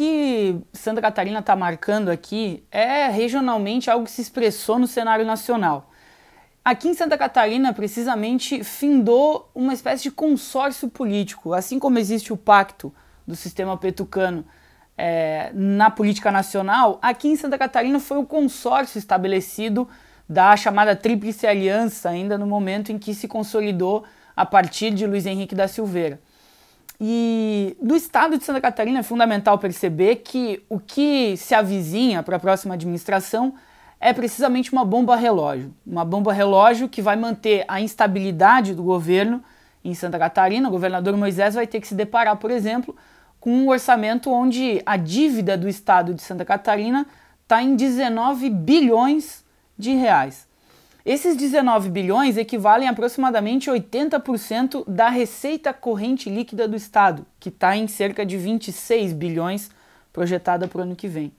que Santa Catarina está marcando aqui é regionalmente algo que se expressou no cenário nacional. Aqui em Santa Catarina, precisamente, findou uma espécie de consórcio político, assim como existe o pacto do sistema petucano é, na política nacional, aqui em Santa Catarina foi o consórcio estabelecido da chamada Tríplice Aliança, ainda no momento em que se consolidou a partir de Luiz Henrique da Silveira. E do estado de Santa Catarina é fundamental perceber que o que se avizinha para a próxima administração é precisamente uma bomba relógio. Uma bomba relógio que vai manter a instabilidade do governo em Santa Catarina. O governador Moisés vai ter que se deparar, por exemplo, com um orçamento onde a dívida do estado de Santa Catarina está em 19 bilhões de reais. Esses 19 bilhões equivalem a aproximadamente 80% da receita corrente líquida do Estado, que está em cerca de 26 bilhões projetada para o ano que vem.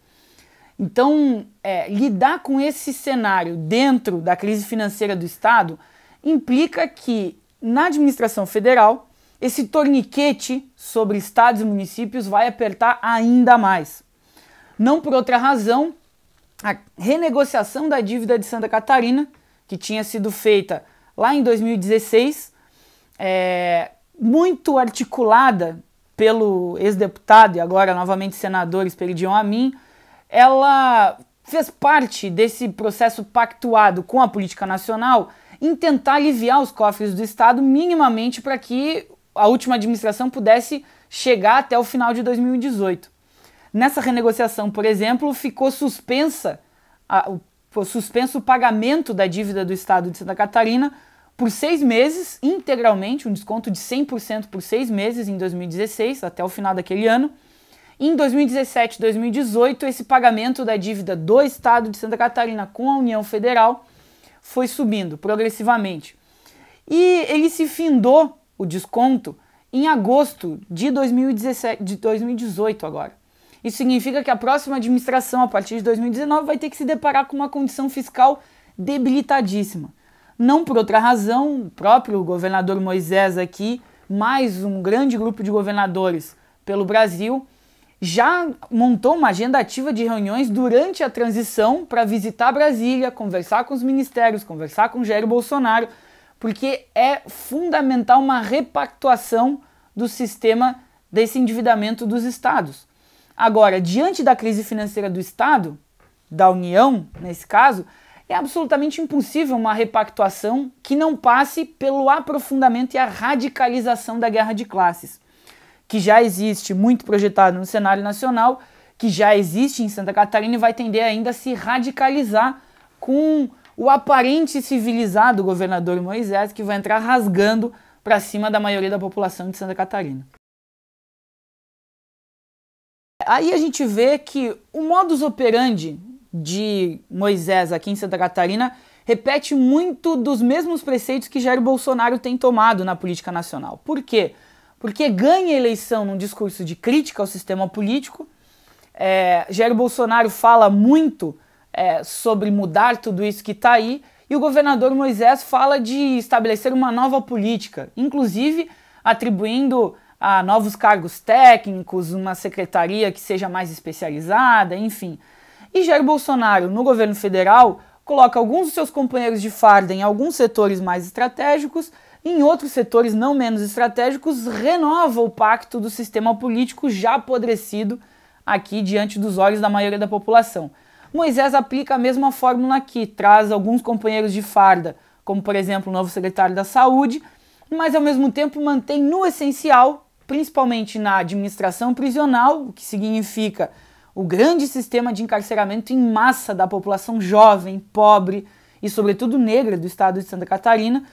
Então, é, lidar com esse cenário dentro da crise financeira do Estado implica que, na administração federal, esse torniquete sobre estados e municípios vai apertar ainda mais. Não por outra razão, a renegociação da dívida de Santa Catarina que tinha sido feita lá em 2016, é, muito articulada pelo ex-deputado e agora novamente senador Esperidion Amin, ela fez parte desse processo pactuado com a política nacional em tentar aliviar os cofres do Estado minimamente para que a última administração pudesse chegar até o final de 2018. Nessa renegociação, por exemplo, ficou suspensa a, foi suspenso o pagamento da dívida do Estado de Santa Catarina por seis meses, integralmente, um desconto de 100% por seis meses em 2016, até o final daquele ano. Em 2017 e 2018, esse pagamento da dívida do Estado de Santa Catarina com a União Federal foi subindo progressivamente. E ele se findou, o desconto, em agosto de, 2017, de 2018 agora. Isso significa que a próxima administração, a partir de 2019, vai ter que se deparar com uma condição fiscal debilitadíssima. Não por outra razão, o próprio governador Moisés aqui, mais um grande grupo de governadores pelo Brasil, já montou uma agenda ativa de reuniões durante a transição para visitar Brasília, conversar com os ministérios, conversar com Jair Bolsonaro, porque é fundamental uma repactuação do sistema desse endividamento dos estados. Agora, diante da crise financeira do Estado, da União, nesse caso, é absolutamente impossível uma repactuação que não passe pelo aprofundamento e a radicalização da guerra de classes, que já existe muito projetado no cenário nacional, que já existe em Santa Catarina e vai tender ainda a se radicalizar com o aparente civilizado governador Moisés, que vai entrar rasgando para cima da maioria da população de Santa Catarina. Aí a gente vê que o modus operandi de Moisés aqui em Santa Catarina repete muito dos mesmos preceitos que Jair Bolsonaro tem tomado na política nacional. Por quê? Porque ganha eleição num discurso de crítica ao sistema político. É, Jair Bolsonaro fala muito é, sobre mudar tudo isso que está aí, e o governador Moisés fala de estabelecer uma nova política, inclusive atribuindo a novos cargos técnicos, uma secretaria que seja mais especializada, enfim. E Jair Bolsonaro, no governo federal, coloca alguns dos seus companheiros de farda em alguns setores mais estratégicos, em outros setores não menos estratégicos, renova o pacto do sistema político já apodrecido aqui diante dos olhos da maioria da população. Moisés aplica a mesma fórmula aqui, traz alguns companheiros de farda, como por exemplo o novo secretário da Saúde, mas ao mesmo tempo mantém no essencial principalmente na administração prisional, o que significa o grande sistema de encarceramento em massa da população jovem, pobre e, sobretudo, negra do estado de Santa Catarina,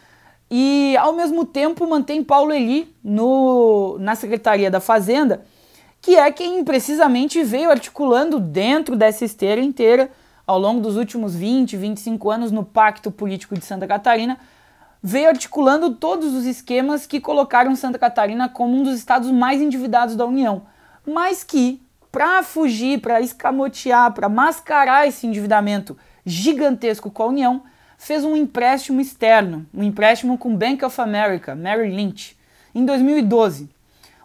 e ao mesmo tempo mantém Paulo Eli no, na Secretaria da Fazenda, que é quem precisamente veio articulando dentro dessa esteira inteira, ao longo dos últimos 20, 25 anos, no Pacto Político de Santa Catarina, veio articulando todos os esquemas que colocaram Santa Catarina como um dos estados mais endividados da União, mas que, para fugir, para escamotear, para mascarar esse endividamento gigantesco com a União, fez um empréstimo externo, um empréstimo com Bank of America, Merrill Lynch, em 2012.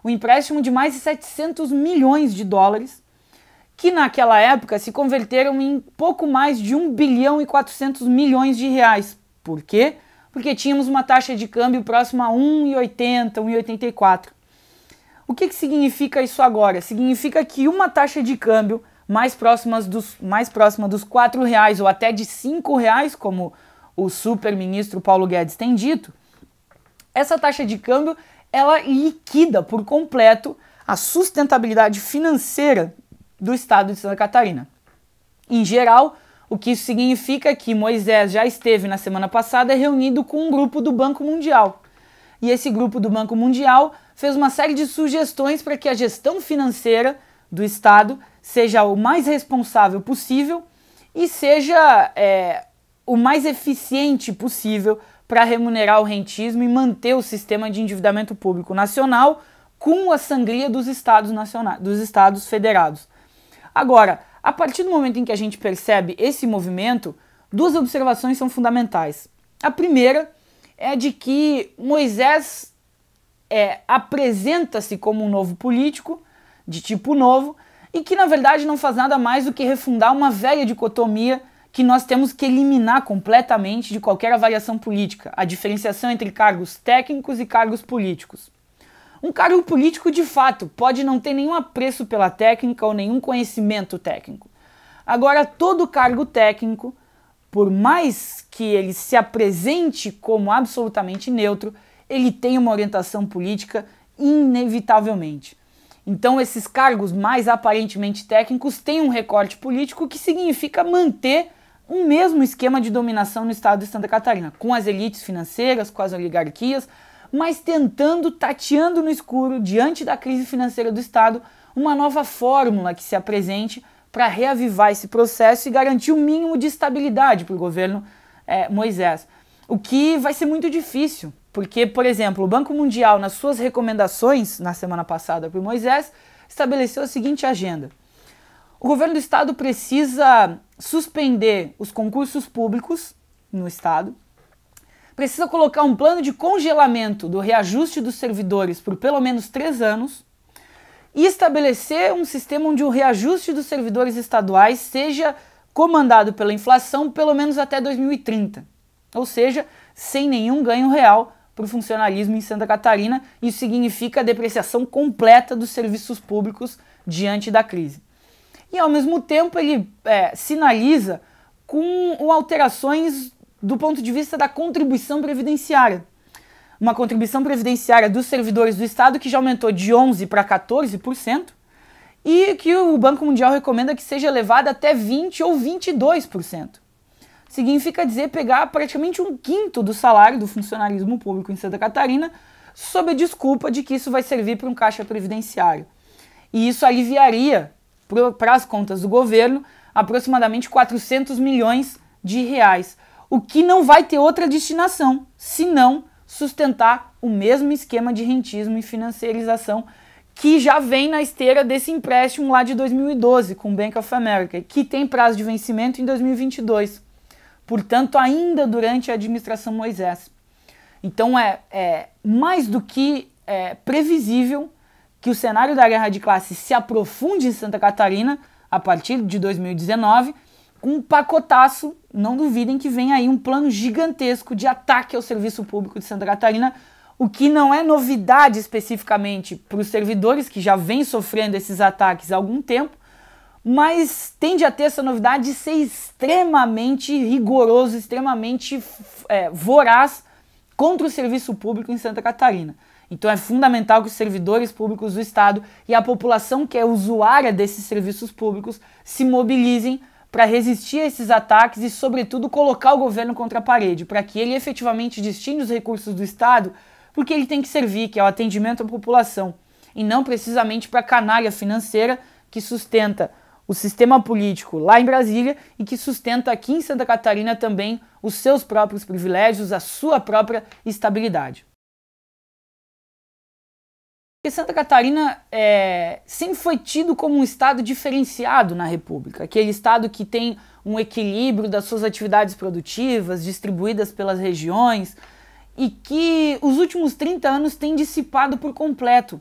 Um empréstimo de mais de 700 milhões de dólares, que naquela época se converteram em pouco mais de 1 bilhão e 400 milhões de reais. Por quê? porque tínhamos uma taxa de câmbio próxima a 1,80, 1,84. O que, que significa isso agora? Significa que uma taxa de câmbio mais, próximas dos, mais próxima dos R$ reais ou até de R$ reais, como o super-ministro Paulo Guedes tem dito, essa taxa de câmbio ela liquida por completo a sustentabilidade financeira do estado de Santa Catarina. Em geral, o que isso significa é que Moisés já esteve na semana passada reunido com um grupo do Banco Mundial. E esse grupo do Banco Mundial fez uma série de sugestões para que a gestão financeira do Estado seja o mais responsável possível e seja é, o mais eficiente possível para remunerar o rentismo e manter o sistema de endividamento público nacional com a sangria dos estados, nacionais, dos estados federados. Agora, a partir do momento em que a gente percebe esse movimento, duas observações são fundamentais. A primeira é de que Moisés é, apresenta-se como um novo político, de tipo novo, e que na verdade não faz nada mais do que refundar uma velha dicotomia que nós temos que eliminar completamente de qualquer avaliação política, a diferenciação entre cargos técnicos e cargos políticos. Um cargo político, de fato, pode não ter nenhum apreço pela técnica ou nenhum conhecimento técnico. Agora, todo cargo técnico, por mais que ele se apresente como absolutamente neutro, ele tem uma orientação política inevitavelmente. Então, esses cargos mais aparentemente técnicos têm um recorte político que significa manter um mesmo esquema de dominação no estado de Santa Catarina, com as elites financeiras, com as oligarquias, mas tentando, tateando no escuro, diante da crise financeira do Estado, uma nova fórmula que se apresente para reavivar esse processo e garantir o um mínimo de estabilidade para o governo é, Moisés. O que vai ser muito difícil, porque, por exemplo, o Banco Mundial, nas suas recomendações na semana passada para o Moisés, estabeleceu a seguinte agenda. O governo do estado precisa suspender os concursos públicos no estado, precisa colocar um plano de congelamento do reajuste dos servidores por pelo menos três anos e estabelecer um sistema onde o reajuste dos servidores estaduais seja comandado pela inflação pelo menos até 2030, ou seja, sem nenhum ganho real para o funcionalismo em Santa Catarina. Isso significa a depreciação completa dos serviços públicos diante da crise. E ao mesmo tempo ele é, sinaliza com alterações do ponto de vista da contribuição previdenciária. Uma contribuição previdenciária dos servidores do Estado que já aumentou de 11% para 14% e que o Banco Mundial recomenda que seja elevada até 20% ou 22%. Significa dizer pegar praticamente um quinto do salário do funcionarismo público em Santa Catarina, sob a desculpa de que isso vai servir para um caixa previdenciário. E isso aliviaria para as contas do governo aproximadamente 400 milhões de reais o que não vai ter outra destinação senão sustentar o mesmo esquema de rentismo e financiarização que já vem na esteira desse empréstimo lá de 2012 com o Bank of America, que tem prazo de vencimento em 2022. Portanto, ainda durante a administração Moisés. Então, é, é mais do que é, previsível que o cenário da guerra de classe se aprofunde em Santa Catarina a partir de 2019 um pacotaço, não duvidem que vem aí um plano gigantesco de ataque ao serviço público de Santa Catarina, o que não é novidade especificamente para os servidores que já vêm sofrendo esses ataques há algum tempo, mas tende a ter essa novidade de ser extremamente rigoroso, extremamente é, voraz contra o serviço público em Santa Catarina. Então é fundamental que os servidores públicos do Estado e a população que é usuária desses serviços públicos se mobilizem para resistir a esses ataques e, sobretudo, colocar o governo contra a parede, para que ele efetivamente destine os recursos do Estado, porque ele tem que servir, que é o atendimento à população, e não precisamente para a canalha financeira que sustenta o sistema político lá em Brasília e que sustenta aqui em Santa Catarina também os seus próprios privilégios, a sua própria estabilidade. Porque Santa Catarina é, sempre foi tido como um estado diferenciado na República, aquele estado que tem um equilíbrio das suas atividades produtivas distribuídas pelas regiões e que os últimos 30 anos tem dissipado por completo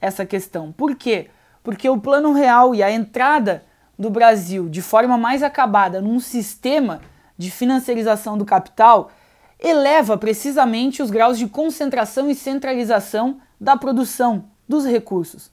essa questão. Por quê? Porque o plano real e a entrada do Brasil de forma mais acabada num sistema de financiarização do capital eleva precisamente os graus de concentração e centralização da produção dos recursos.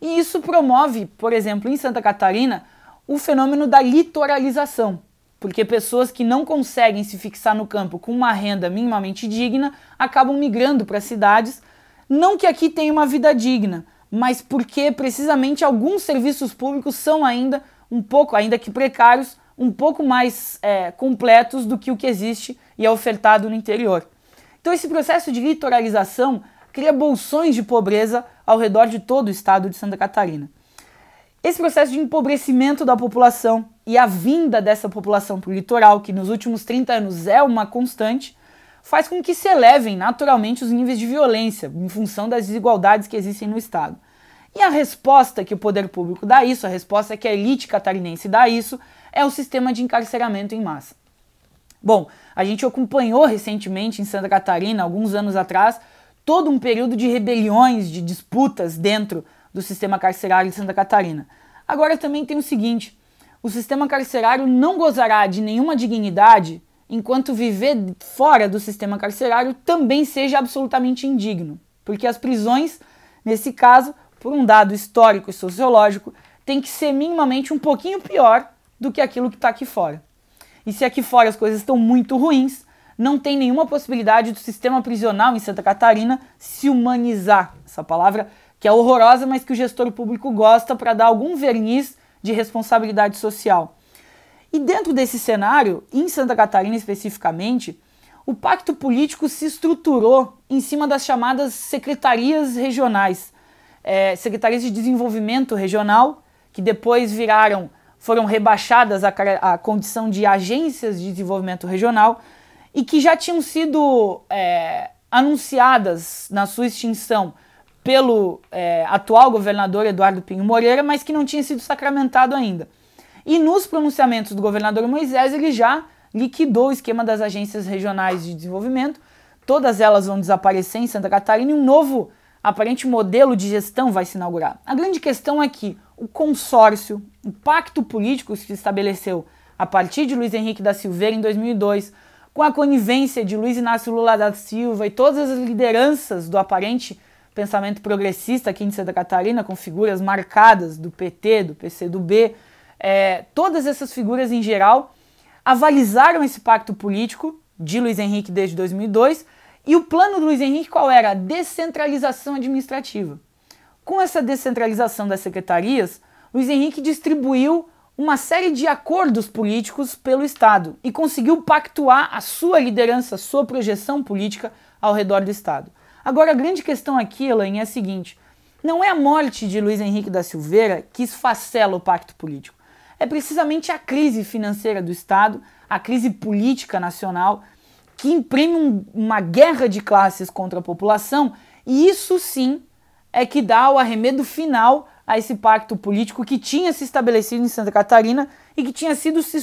E isso promove, por exemplo, em Santa Catarina, o fenômeno da litoralização, porque pessoas que não conseguem se fixar no campo com uma renda minimamente digna acabam migrando para cidades, não que aqui tenha uma vida digna, mas porque precisamente alguns serviços públicos são ainda um pouco, ainda que precários, um pouco mais é, completos do que o que existe e é ofertado no interior. Então esse processo de litoralização cria bolsões de pobreza ao redor de todo o estado de Santa Catarina. Esse processo de empobrecimento da população e a vinda dessa população para o litoral, que nos últimos 30 anos é uma constante, faz com que se elevem naturalmente os níveis de violência em função das desigualdades que existem no Estado. E a resposta que o poder público dá a isso, a resposta que a elite catarinense dá a isso, é o sistema de encarceramento em massa. Bom, a gente acompanhou recentemente em Santa Catarina, alguns anos atrás, todo um período de rebeliões, de disputas dentro do sistema carcerário de Santa Catarina. Agora também tem o seguinte: o sistema carcerário não gozará de nenhuma dignidade enquanto viver fora do sistema carcerário também seja absolutamente indigno, porque as prisões, nesse caso, por um dado histórico e sociológico, tem que ser minimamente um pouquinho pior do que aquilo que está aqui fora. E se aqui fora as coisas estão muito ruins, não tem nenhuma possibilidade do sistema prisional em Santa Catarina se humanizar. Essa palavra que é horrorosa, mas que o gestor público gosta para dar algum verniz de responsabilidade social. E dentro desse cenário, em Santa Catarina especificamente, o pacto político se estruturou em cima das chamadas secretarias regionais, é, secretarias de desenvolvimento regional, que depois viraram, foram rebaixadas a, à condição de agências de desenvolvimento regional, e que já tinham sido é, anunciadas na sua extinção pelo é, atual governador Eduardo Pinho Moreira, mas que não tinha sido sacramentado ainda. E nos pronunciamentos do governador Moisés, ele já liquidou o esquema das agências regionais de desenvolvimento. Todas elas vão desaparecer em Santa Catarina e um novo aparente modelo de gestão vai se inaugurar. A grande questão é que o consórcio, o pacto político que se estabeleceu a partir de Luiz Henrique da Silveira em 2002, com a conivência de Luiz Inácio Lula da Silva e todas as lideranças do aparente pensamento progressista aqui em Santa Catarina, com figuras marcadas do PT, do PCdoB, é, todas essas figuras em geral avalizaram esse pacto político de Luiz Henrique desde 2002 e o plano do Luiz Henrique qual era? A descentralização administrativa. Com essa descentralização das secretarias, Luiz Henrique distribuiu uma série de acordos políticos pelo Estado e conseguiu pactuar a sua liderança, sua projeção política ao redor do Estado. Agora, a grande questão aqui, Elaine, é a seguinte: não é a morte de Luiz Henrique da Silveira que esfacela o pacto político. É precisamente a crise financeira do Estado, a crise política nacional, que imprime um, uma guerra de classes contra a população, e isso sim é que dá o arremedo final a esse pacto político que tinha se estabelecido em Santa Catarina e que tinha, sido se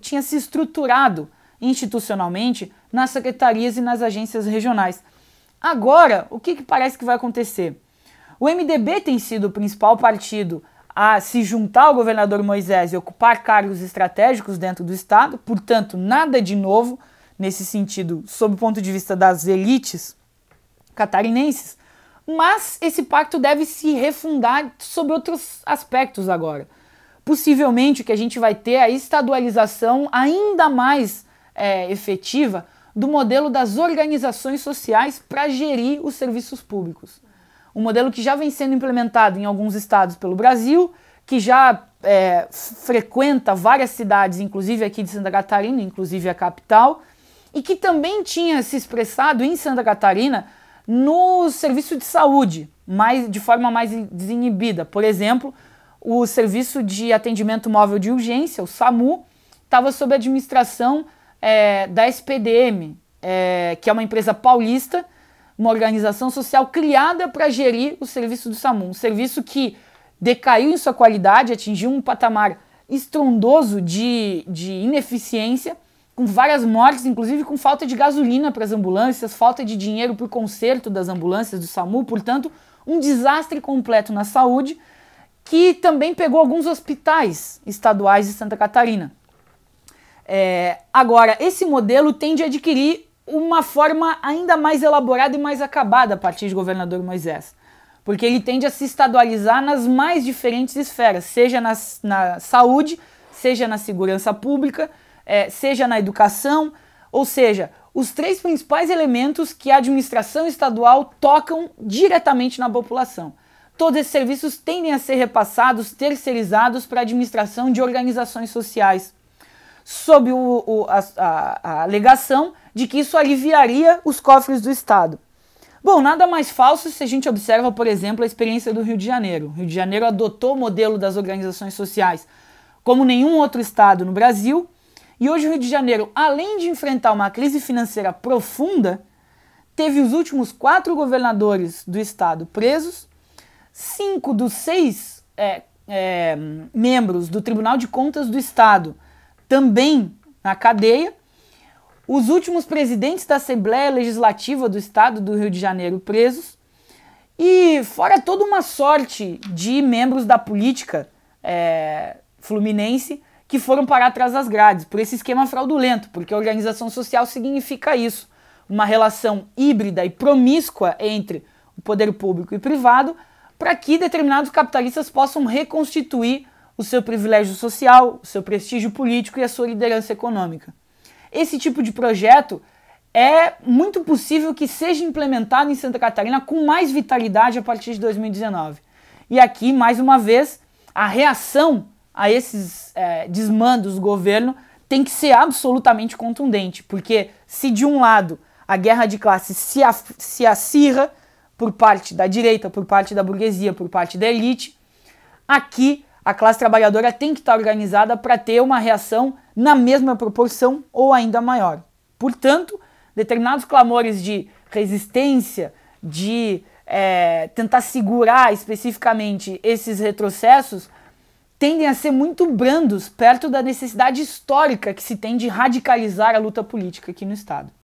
tinha se estruturado institucionalmente nas secretarias e nas agências regionais. Agora, o que, que parece que vai acontecer? O MDB tem sido o principal partido a se juntar ao governador Moisés e ocupar cargos estratégicos dentro do Estado, portanto, nada de novo nesse sentido, sob o ponto de vista das elites catarinenses. Mas esse pacto deve se refundar sobre outros aspectos agora. Possivelmente o que a gente vai ter é a estadualização ainda mais é, efetiva do modelo das organizações sociais para gerir os serviços públicos. Um modelo que já vem sendo implementado em alguns estados pelo Brasil, que já é, frequenta várias cidades, inclusive aqui de Santa Catarina, inclusive a capital, e que também tinha se expressado em Santa Catarina no serviço de saúde, mais, de forma mais desinibida. Por exemplo, o serviço de atendimento móvel de urgência, o SAMU, estava sob administração é, da SPDM, é, que é uma empresa paulista, uma organização social criada para gerir o serviço do SAMU. Um serviço que decaiu em sua qualidade, atingiu um patamar estrondoso de, de ineficiência com várias mortes, inclusive com falta de gasolina para as ambulâncias, falta de dinheiro para o conserto das ambulâncias do SAMU, portanto, um desastre completo na saúde, que também pegou alguns hospitais estaduais de Santa Catarina. É, agora, esse modelo tende a adquirir uma forma ainda mais elaborada e mais acabada a partir do governador Moisés, porque ele tende a se estadualizar nas mais diferentes esferas, seja na, na saúde, seja na segurança pública, é, seja na educação, ou seja, os três principais elementos que a administração estadual tocam diretamente na população. Todos esses serviços tendem a ser repassados, terceirizados para a administração de organizações sociais, sob o, o, a, a, a alegação de que isso aliviaria os cofres do Estado. Bom, nada mais falso se a gente observa, por exemplo, a experiência do Rio de Janeiro. O Rio de Janeiro adotou o modelo das organizações sociais como nenhum outro estado no Brasil e hoje o Rio de Janeiro, além de enfrentar uma crise financeira profunda, teve os últimos quatro governadores do estado presos, cinco dos seis é, é, membros do Tribunal de Contas do Estado também na cadeia, os últimos presidentes da Assembleia Legislativa do Estado do Rio de Janeiro presos, e fora toda uma sorte de membros da política é, fluminense que foram parar atrás das grades, por esse esquema fraudulento, porque a organização social significa isso, uma relação híbrida e promíscua entre o poder público e privado, para que determinados capitalistas possam reconstituir o seu privilégio social, o seu prestígio político e a sua liderança econômica. Esse tipo de projeto é muito possível que seja implementado em Santa Catarina com mais vitalidade a partir de 2019. E aqui, mais uma vez, a reação a esses é, desmandos do governo tem que ser absolutamente contundente, porque se de um lado a guerra de classe se, se acirra por parte da direita, por parte da burguesia, por parte da elite, aqui a classe trabalhadora tem que estar organizada para ter uma reação na mesma proporção ou ainda maior. Portanto, determinados clamores de resistência, de é, tentar segurar especificamente esses retrocessos, tendem a ser muito brandos perto da necessidade histórica que se tem de radicalizar a luta política aqui no Estado.